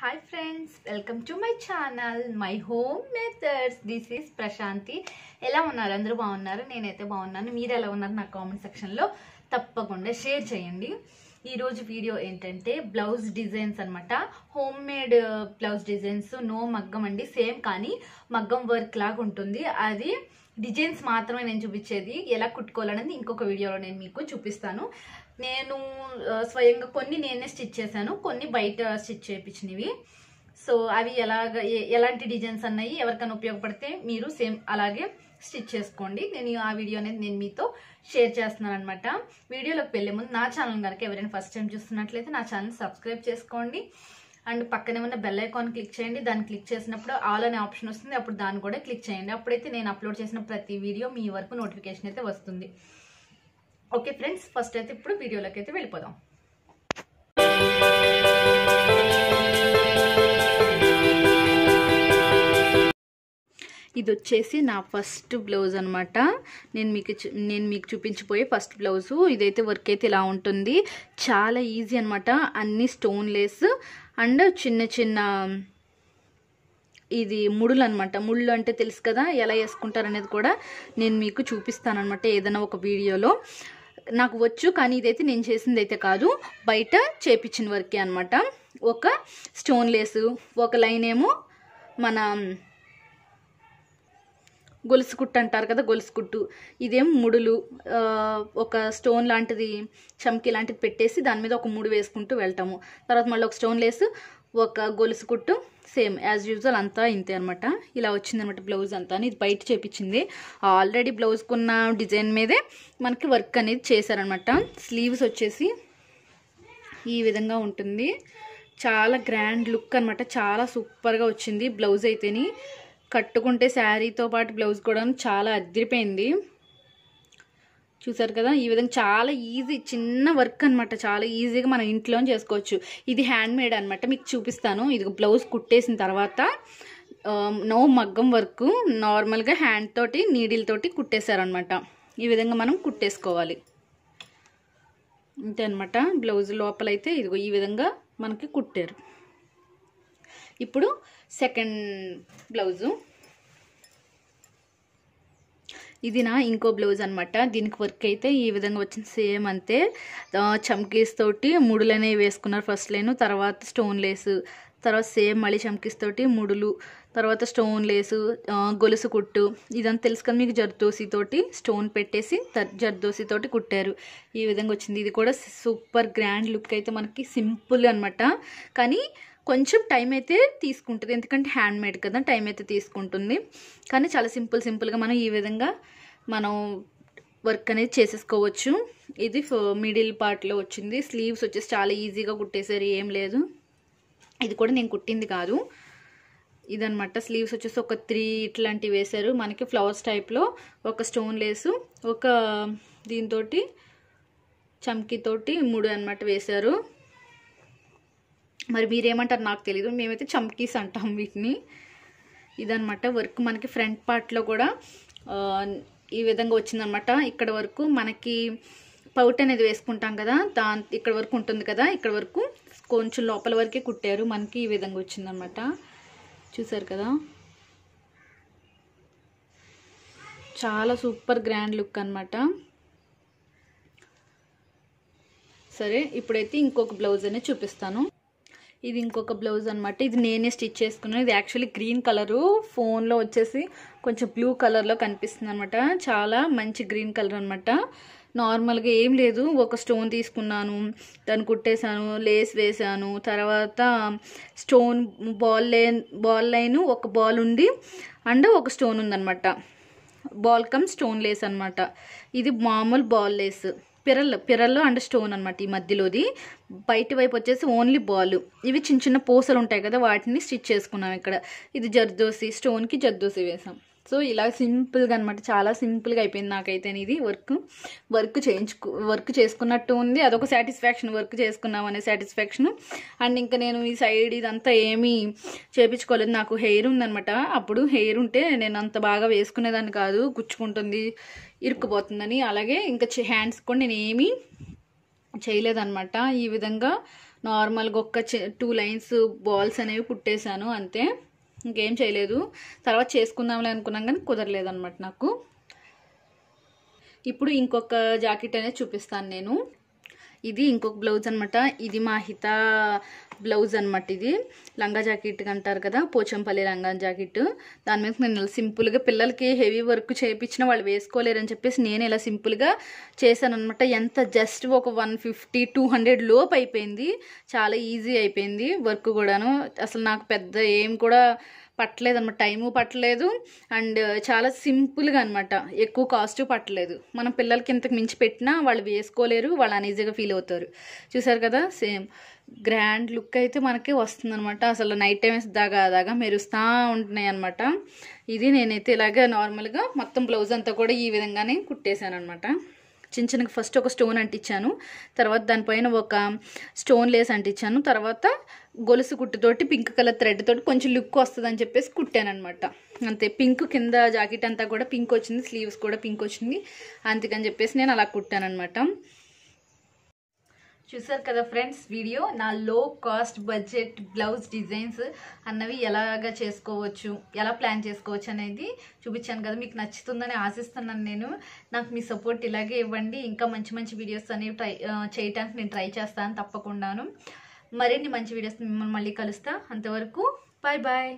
hi friends welcome to my channel my home mothers this is Prashanti ఎలా ఉన్నారు అందరూ బాగున్నారు నేనైతే బాగున్నాను మీరు ఎలా ఉన్నారు నా కామెంట్ సెక్షన్లో తప్పకుండా షేర్ చేయండి ఈరోజు వీడియో ఏంటంటే బ్లౌజ్ డిజైన్స్ అనమాట home made blouse designs no మగ్గం అండి సేమ్ కానీ మగ్గం వర్క్ లాగా ఉంటుంది అది డిజైన్స్ మాత్రమే నేను చూపించేది ఎలా కుట్టుకోవాలనేది ఇంకొక వీడియోలో నేను మీకు చూపిస్తాను నేను స్వయంగా కొన్ని నేనే స్టిచ్ చేశాను కొన్ని బయట స్టిచ్ చేయించినవి సో అవి ఎలాగ ఎలాంటి డిజైన్స్ అన్నాయి ఎవరికైనా ఉపయోగపడితే మీరు సేమ్ అలాగే స్టిచ్ చేసుకోండి నేను ఆ వీడియో అనేది నేను మీతో షేర్ చేస్తున్నాను అనమాట వీడియోలోకి వెళ్ళే ముందు నా ఛానల్ కనుక ఎవరైనా ఫస్ట్ టైం చూస్తున్నట్లయితే నా ఛానల్ సబ్స్క్రైబ్ చేసుకోండి అండ్ పక్కనే ఉన్న బెల్ ఐకాన్ క్లిక్ చేయండి దాన్ని క్లిక్ చేసినప్పుడు ఆల్ అనే ఆప్షన్ వస్తుంది అప్పుడు దాన్ని కూడా క్లిక్ చేయండి అప్పుడైతే నేను అప్లోడ్ చేసిన ప్రతి వీడియో మీ వరకు నోటిఫికేషన్ అయితే వస్తుంది ఓకే ఫ్రెండ్స్ ఫస్ట్ అయితే ఇప్పుడు వీడియోలోకి అయితే వెళ్ళిపోదాం ఇది వచ్చేసి నా ఫస్ట్ బ్లౌజ్ అనమాట నేను మీకు నేను మీకు చూపించిపోయే ఫస్ట్ బ్లౌజు ఇదైతే వర్క్ అయితే ఇలా ఉంటుంది చాలా ఈజీ అనమాట అన్ని స్టోన్లెస్ అండ్ చిన్న చిన్న ఇది ముడులు అనమాట ముళ్ళు అంటే తెలుసు కదా ఎలా వేసుకుంటారు అనేది కూడా నేను మీకు చూపిస్తాను అనమాట ఏదైనా ఒక వీడియోలో నాకు వచ్చు కానీ ఇదైతే నేను చేసింది అయితే కాదు బయట చేపించిన వరకే అనమాట ఒక స్టోన్ లేసు ఒక లైన్ ఏమో మన గొలుసుకుట్టు అంటారు కదా గొలుసు కుట్టు ఇదేం ముడులు ఒక స్టోన్ లాంటిది చమ్కి లాంటిది పెట్టేసి దాని మీద ఒక ముడి వేసుకుంటూ వెళ్తాము తర్వాత మళ్ళీ ఒక స్టోన్ లేస్ ఒక గొలుసుకుట్టు సేమ్ యాజ్ యూజువల్ అంతా ఇంతే అనమాట ఇలా వచ్చింది అనమాట బ్లౌజ్ అంతా ఇది బయట చేపించింది ఆల్రెడీ బ్లౌజ్కున్న డిజైన్ మీదే మనకి వర్క్ అనేది చేశారనమాట స్లీవ్స్ వచ్చేసి ఈ విధంగా ఉంటుంది చాలా గ్రాండ్ లుక్ అనమాట చాలా సూపర్గా వచ్చింది బ్లౌజ్ అయితేని కట్టుకుంటే శారీతో పాటు బ్లౌజ్ కూడా చాలా అదిరిపోయింది చూసారు కదా ఈ విధంగా చాలా ఈజీ చిన్న వర్క్ అనమాట చాలా ఈజీగా మనం ఇంట్లో చేసుకోవచ్చు ఇది హ్యాండ్ మేడ్ అనమాట మీకు చూపిస్తాను ఇది బ్లౌజ్ కుట్టేసిన తర్వాత నో మగ్గం వర్క్ నార్మల్గా హ్యాండ్ తోటి నీడిల్ తోటి కుట్టేశారనమాట ఈ విధంగా మనం కుట్టేసుకోవాలి అంతే అనమాట బ్లౌజ్ లోపలైతే ఇదిగో ఈ విధంగా మనకి కుట్టారు ఇప్పుడు సెకండ్ బ్లౌజు ఇది నా ఇంకో బ్లౌజ్ అనమాట దీనికి వర్క్ అయితే ఈ విధంగా వచ్చింది సేమ్ అంతే చమ్కీస్ తోటి ముడులు అనేవి వేసుకున్నారు ఫస్ట్ లైన్ తర్వాత స్టోన్ లేసు తర్వాత సేమ్ మళ్ళీ చమ్కీస్ తోటి ముడులు తర్వాత స్టోన్ లేసు గొలుసు కుట్టు ఇదంతా తెలుసుకొని మీకు జర్దోసితోటి స్టోన్ పెట్టేసి జర్దోసితోటి కుట్టారు ఈ విధంగా వచ్చింది ఇది కూడా సూపర్ గ్రాండ్ లుక్ అయితే మనకి సింపుల్ అనమాట కానీ కొంచెం టైం అయితే తీసుకుంటుంది ఎందుకంటే హ్యాండ్ మేడ్ కదా టైం అయితే తీసుకుంటుంది కానీ చాలా సింపుల్ సింపుల్గా మనం ఈ విధంగా మనం వర్క్ అనేది చేసేసుకోవచ్చు ఇది మిడిల్ పార్ట్లో వచ్చింది స్లీవ్స్ వచ్చేసి చాలా ఈజీగా కుట్టేసారు ఏం లేదు ఇది కూడా నేను కుట్టింది కాదు ఇదనమాట స్లీవ్స్ వచ్చేసి ఒక త్రీ ఇట్లాంటివి వేశారు మనకి ఫ్లవర్స్ టైప్లో ఒక స్టోన్ లేసు ఒక దీంతో చమ్కీతోటి మూడు అనమాట వేశారు మరి మీరేమంటారు నాకు తెలీదు మేమైతే చంకీస్ అంటాం వీటిని ఇదనమాట వర్క్ మనకి ఫ్రంట్ పార్ట్లో కూడా ఈ విధంగా వచ్చిందనమాట ఇక్కడ వరకు మనకి పౌట్ అనేది వేసుకుంటాం కదా దా ఇక్కడ వరకు ఉంటుంది కదా ఇక్కడ వరకు కొంచెం లోపల వరకే కుట్టారు మనకి ఈ విధంగా వచ్చిందనమాట చూసారు కదా చాలా సూపర్ గ్రాండ్ లుక్ అనమాట సరే ఇప్పుడైతే ఇంకొక బ్లౌజ్ అనేది చూపిస్తాను ఇది ఇంకొక బ్లౌజ్ అనమాట ఇది నేనే స్టిచ్ చేసుకున్నాను ఇది యాక్చువల్లీ గ్రీన్ కలరు ఫోన్లో వచ్చేసి కొంచెం బ్లూ కలర్లో కనిపిస్తుంది అనమాట చాలా మంచి గ్రీన్ కలర్ అనమాట నార్మల్గా ఏం లేదు ఒక స్టోన్ తీసుకున్నాను దాన్ని కుట్టేశాను లేస్ వేశాను తర్వాత stone ball line ball line ఒక బాల్ ఉంది అండ్ ఒక స్టోన్ ఉందనమాట బాల్ కమ్ స్టోన్ లేస్ అనమాట ఇది మామూలు ball lace pearl pearl and stone అనమాట ఈ మధ్యలోది బయట వైపు వచ్చేసి ఓన్లీ బాల్ ఇవి చిన్న చిన్న పూసలు ఉంటాయి కదా వాటిని స్టిచ్ చేసుకున్నాం ఇక్కడ ఇది జర్దోసి స్టోన్కి జర్దోసి వేసాం సో ఇలా సింపుల్గా అనమాట చాలా సింపుల్గా అయిపోయింది నాకైతే ఇది వర్క్ వర్క్ చేయించుకు వర్క్ చేసుకున్నట్టు ఉంది అదొక సాటిస్ఫాక్షన్ వర్క్ చేసుకున్నాం అనే సాటిస్ఫాక్షన్ అండ్ ఇంకా నేను ఈ సైడ్ ఇదంతా ఏమీ చేపించుకోలేదు నాకు హెయిర్ ఉందనమాట అప్పుడు హెయిర్ ఉంటే నేను అంత బాగా వేసుకునేదాన్ని కాదు గుచ్చుకుంటుంది ఇరుక్కుపోతుందని అలాగే ఇంకా హ్యాండ్స్ కూడా నేను ఏమీ చేయలేదన్నమాట ఈ విధంగా నార్మల్గా ఒక్క టూ లైన్స్ బాల్స్ అనేవి కుట్టేశాను అంతే ఇంకేం చేయలేదు తర్వాత చేసుకుందాంలే అనుకున్నాం కానీ కుదరలేదు అనమాట నాకు ఇప్పుడు ఇంకొక జాకెట్ అనేది చూపిస్తాను నేను ఇది ఇంకొక బ్లౌజ్ అనమాట ఇది మా హిత బ్లౌజ్ అనమాట ఇది లంగా జాకెట్ అంటారు కదా పోచంపల్లి లంగా జాకెట్ దాని మీద నేను సింపుల్గా పిల్లలకి హెవీ వర్క్ చేయించిన వాళ్ళు వేసుకోలేరని చెప్పేసి నేను ఇలా సింపుల్గా అనమాట ఎంత జస్ట్ ఒక వన్ ఫిఫ్టీ టూ హండ్రెడ్ లోపు అయిపోయింది చాలా ఈజీ అయిపోయింది వర్క్ కూడాను అసలు నాకు పెద్ద ఏం కూడా పట్టలేదు అనమాట టైము పట్టలేదు అండ్ చాలా సింపుల్గా అనమాట ఎక్కువ కాస్ట్ పట్టలేదు మనం పిల్లలకి ఇంతకు మించి పెట్టినా వాళ్ళు వేసుకోలేరు వాళ్ళు అనీజీగా ఫీల్ అవుతారు చూసారు కదా సేమ్ గ్రాండ్ లుక్ అయితే మనకి వస్తుందనమాట అసలు నైట్ టైమ్స్ దాగా దాగా మెరుస్తూ ఉంటున్నాయి అనమాట ఇది నేనైతే ఇలాగే నార్మల్గా మొత్తం బ్లౌజ్ అంతా కూడా ఈ విధంగానే కుట్టేశాను అనమాట చిన్న చిన్నగా ఫస్ట్ ఒక స్టోన్ అంటించాను తర్వాత దానిపైన ఒక స్టోన్ లేస్ అంటించాను తర్వాత గొలుసు కుట్టుతోటి పింక్ కలర్ థ్రెడ్ తోటి కొంచెం లుక్ వస్తుంది అని చెప్పేసి కుట్టాను అనమాట అంతే పింక్ కింద జాకెట్ అంతా కూడా పింక్ వచ్చింది స్లీవ్స్ కూడా పింక్ వచ్చింది అందుకని చెప్పేసి నేను అలా కుట్టాను అనమాట చూసారు కదా ఫ్రెండ్స్ వీడియో నా లో కాస్ట్ బడ్జెట్ బ్లౌజ్ డిజైన్స్ అన్నవి ఎలాగా చేసుకోవచ్చు ఎలా ప్లాన్ చేసుకోవచ్చు అనేది చూపించాను కదా మీకు నచ్చుతుందని ఆశిస్తున్నాను నేను నాకు మీ సపోర్ట్ ఇలాగే ఇవ్వండి ఇంకా మంచి మంచి వీడియోస్ అనేవి ట్రై చేయటానికి నేను ట్రై చేస్తాను తప్పకుండాను మరిన్ని మంచి వీడియోస్ మిమ్మల్ని మళ్ళీ కలుస్తా అంతవరకు బాయ్ బాయ్